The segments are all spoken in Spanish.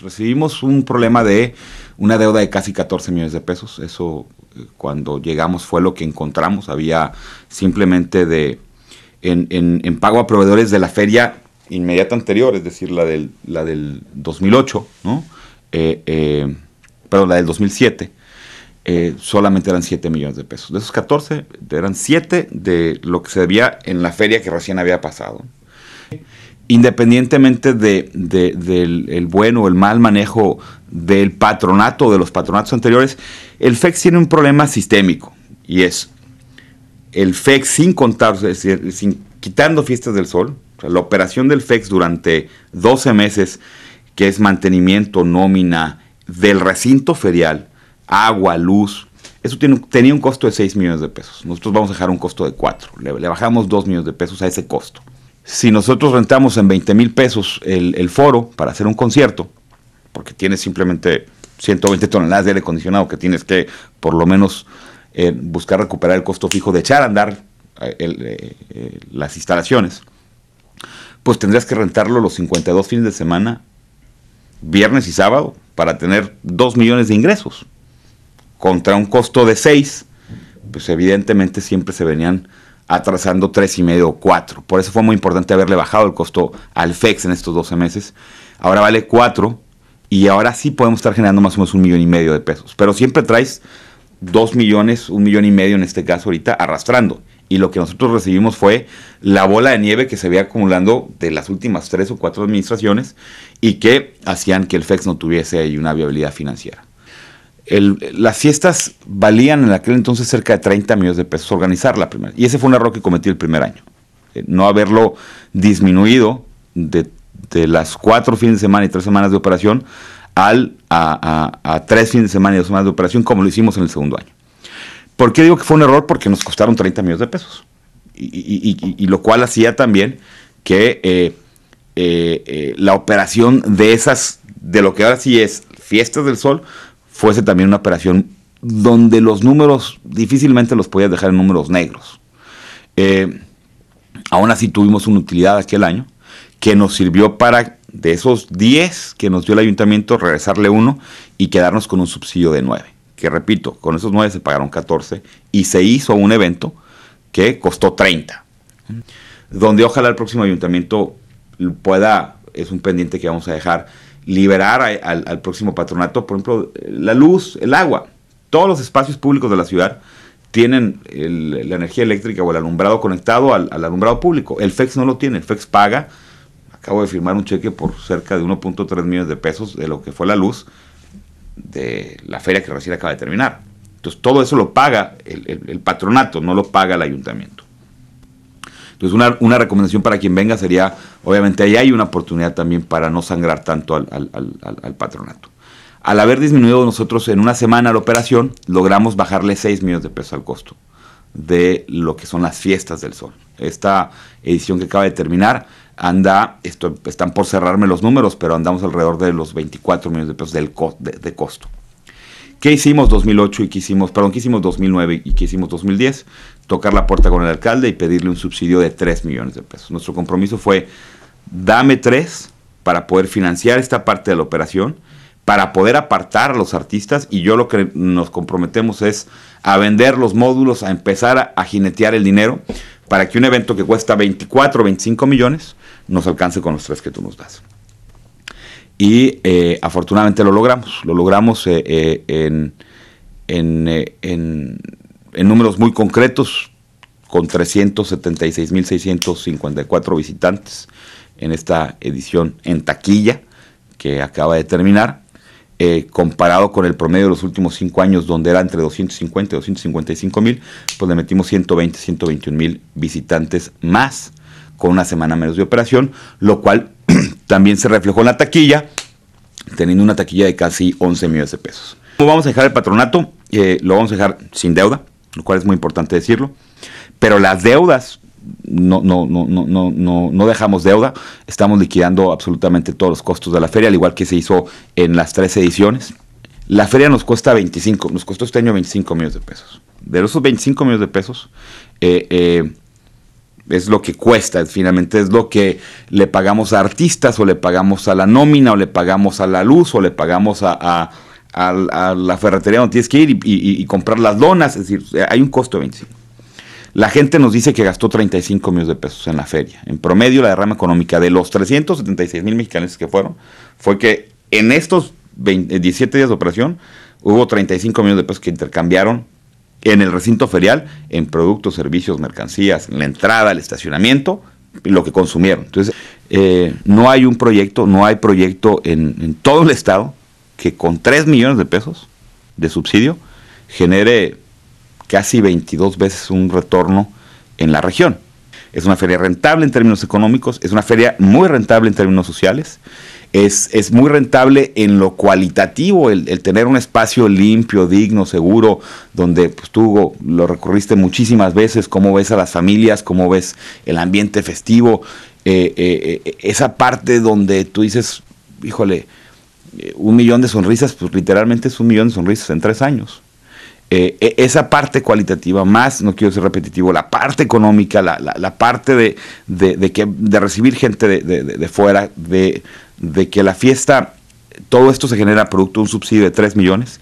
Recibimos, un problema de una deuda de casi 14 millones de pesos. Eso eh, cuando llegamos fue lo que encontramos. Había simplemente de en, pago a proveedores de la feria inmediata anterior, es decir, la del, la del 2008, ¿no? Eh, eh, perdón, la del 2007. solamente eran 7 millones de pesos. De esos 14, eran 7 de lo que se debía en la feria que recién había pasado independientemente de, del el buen o el mal manejo del patronato, de los patronatos anteriores, el FEX tiene un problema sistémico y es el FEX sin contar, sin, sin, quitando fiestas del sol, la operación del FEX durante 12 meses, que es mantenimiento, nómina del recinto ferial, agua, luz, eso tiene, tenía un costo de 6 millones de pesos. Nosotros vamos a dejar un costo de 4. Le, le bajamos 2 millones de pesos a ese costo si nosotros rentamos en 20 mil pesos el, foro para hacer un concierto, porque tienes simplemente 120 toneladas de aire acondicionado que tienes que por lo menos eh, buscar recuperar el costo fijo de echar a andar eh, eh, las instalaciones, pues tendrías que rentarlo los 52 fines de semana, viernes y sábado, para tener 2 millones de ingresos, contra un costo de 6, pues evidentemente siempre se venían atrasando tres y medio o cuatro. Por eso fue muy importante haberle bajado el costo al FEX en estos 12 meses. Ahora vale 4 y ahora sí podemos estar generando más o menos un millón y medio de pesos. Pero siempre traes 2 millones, un millón y medio en este caso ahorita arrastrando. Y lo que nosotros recibimos fue la bola de nieve que se había acumulando de las últimas tres o cuatro administraciones y que hacían que el FEX no tuviese ahí una viabilidad financiera las fiestas valían en aquel entonces cerca de 30 millones de pesos organizar la primera. Y ese fue un error que cometí el primer año. Eh, no haberlo disminuido de, las cuatro fines de semana y tres semanas de operación al, a, tres fines de semana y dos semanas de operación como lo hicimos en el segundo año. ¿Por qué digo que fue un error? Porque nos costaron 30 millones de pesos. Y, lo cual hacía también que eh, eh, la operación de esas, de lo que ahora sí es fiestas del sol, fuese también una operación donde los números difícilmente los podías dejar en números negros. Eh, aún así tuvimos una utilidad aquel año que nos sirvió para, de esos 10 que nos dio el ayuntamiento, regresarle uno y quedarnos con un subsidio de 9. Que repito, con esos 9 se pagaron 14 y se hizo un evento que costó 30. Donde ojalá el próximo ayuntamiento pueda, es un pendiente que vamos a dejar, liberar al próximo patronato, por ejemplo, la luz, el agua. Todos los espacios públicos de la ciudad tienen la energía eléctrica o el alumbrado conectado al, alumbrado público. El FEX no lo tiene, el FEX paga. Acabo de firmar un cheque por cerca de 1.3 millones de pesos de lo que fue la luz de la feria que recién acaba de terminar. Entonces todo eso lo paga el patronato, no lo paga el ayuntamiento. Entonces, una, recomendación para quien venga sería, obviamente, ahí hay una oportunidad también para no sangrar tanto al, patronato. Al haber disminuido nosotros en una semana la operación, logramos bajarle 6 millones de pesos al costo de lo que son las fiestas del sol. Esta edición que acaba de terminar anda, esto, están por cerrarme los números, pero andamos alrededor de los 24 millones de pesos del de, costo. ¿Qué hicimos 2008 y qué hicimos, perdón, qué hicimos 2009 y qué hicimos 2010? tocar la puerta con el alcalde y pedirle un subsidio de 3 millones de pesos. Nuestro compromiso fue, dame 3 para poder financiar esta parte de la operación, para poder apartar a los artistas y yo lo que nos comprometemos es a vender los módulos, a empezar a, jinetear el dinero para que un evento que cuesta 24 o 25 millones nos alcance con los 3 que tú nos das. Y eh, afortunadamente lo logramos, lo logramos eh, eh, en, en en números muy concretos, con 376.654 visitantes en esta edición en taquilla que acaba de terminar, eh, comparado con el promedio de los últimos cinco años, donde era entre 250 y 255 mil, pues le metimos 120, 121 mil visitantes más con una semana menos de operación, lo cual también se reflejó en la taquilla, teniendo una taquilla de casi 11 millones de pesos. ¿Cómo vamos a dejar el patronato? Eh, lo vamos a dejar sin deuda, lo cual es muy importante decirlo. Pero las deudas, no, no, no, no, no, no dejamos deuda, estamos liquidando absolutamente todos los costos de la feria, al igual que se hizo en las tres ediciones. La feria nos cuesta 25, nos costó este año 25 millones de pesos. De esos 25 millones de pesos, eh, eh, es lo que cuesta, finalmente es lo que le pagamos a artistas, o le pagamos a la nómina, o le pagamos a la luz, o le pagamos a a, la ferretería donde tienes que ir y, comprar las donas, es decir, eh, hay un costo de 25. La gente nos dice que gastó 35 millones de pesos en la feria. En promedio, la derrama económica de los 376 mil mexicanos que fueron fue que en estos 17 eh, días de operación hubo 35 millones de pesos que intercambiaron en el recinto ferial en productos, servicios, mercancías, en la entrada, el estacionamiento, lo que consumieron. Entonces, eh, no hay un proyecto, no hay proyecto en todo el estado que con 3 millones de pesos de subsidio genere casi 22 veces un retorno en la región. Es una feria rentable en términos económicos, es una feria muy rentable en términos sociales, es, es muy rentable en lo cualitativo, el, tener un espacio limpio, digno, seguro, donde pues, tú lo recorriste muchísimas veces, cómo ves a las familias, cómo ves el ambiente festivo, eh, eh, eh, esa parte donde tú dices, híjole, un millón de sonrisas, pues literalmente es un millón de sonrisas en tres años. Eh, e, esa parte cualitativa más, no quiero ser repetitivo, la parte económica, la, parte de, que, de recibir gente de, fuera, de, que la fiesta, todo esto se genera producto de un subsidio de tres millones.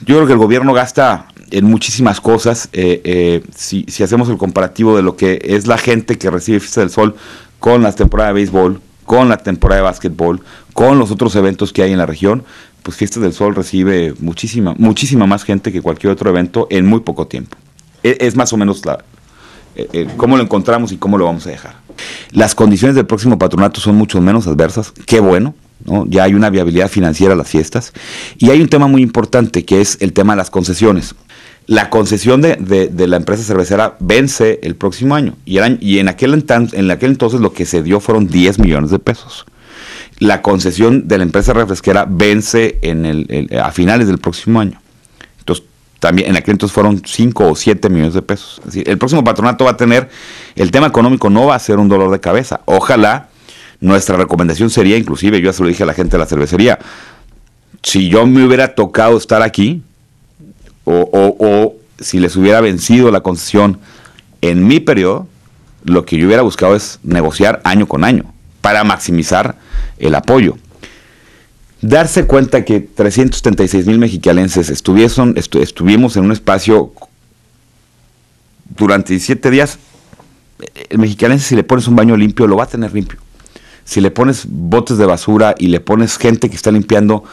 Yo creo que el gobierno gasta en muchísimas cosas. Eh, eh, si, hacemos el comparativo de lo que es la gente que recibe Fiesta del Sol con las temporadas de béisbol, con la temporada de básquetbol, con los otros eventos que hay en la región, pues Fiestas del Sol recibe muchísima, muchísima más gente que cualquier otro evento en muy poco tiempo. E, es, más o menos la, eh, eh, cómo lo encontramos y cómo lo vamos a dejar. Las condiciones del próximo patronato son mucho menos adversas, qué bueno, ya hay una viabilidad financiera a las fiestas. Y hay un tema muy importante que es el tema de las concesiones la concesión de, la empresa cervecera vence el próximo año. Y, en, aquel en entonces lo que se dio fueron 10 millones de pesos. La concesión de la empresa refresquera vence en el, a finales del próximo año. Entonces, también en aquel entonces fueron 5 o 7 millones de pesos. el próximo patronato va a tener, el tema económico no va a ser un dolor de cabeza. Ojalá, nuestra recomendación sería, inclusive yo ya se lo dije a la gente de la cervecería, si yo me hubiera tocado estar aquí, o, si les hubiera vencido la concesión en mi periodo, lo que yo hubiera buscado es negociar año con año para maximizar el apoyo. Darse cuenta que 336 mil mexicalenses estuviesen, estuvimos en un espacio durante 17 días, el mexicanense si le pones un baño limpio lo va a tener limpio. Si le pones botes de basura y le pones gente que está limpiando,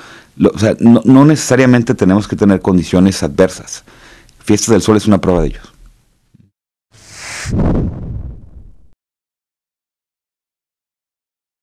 o sea, no, necesariamente tenemos que tener condiciones adversas. Fiestas del Sol es una prueba de ellos.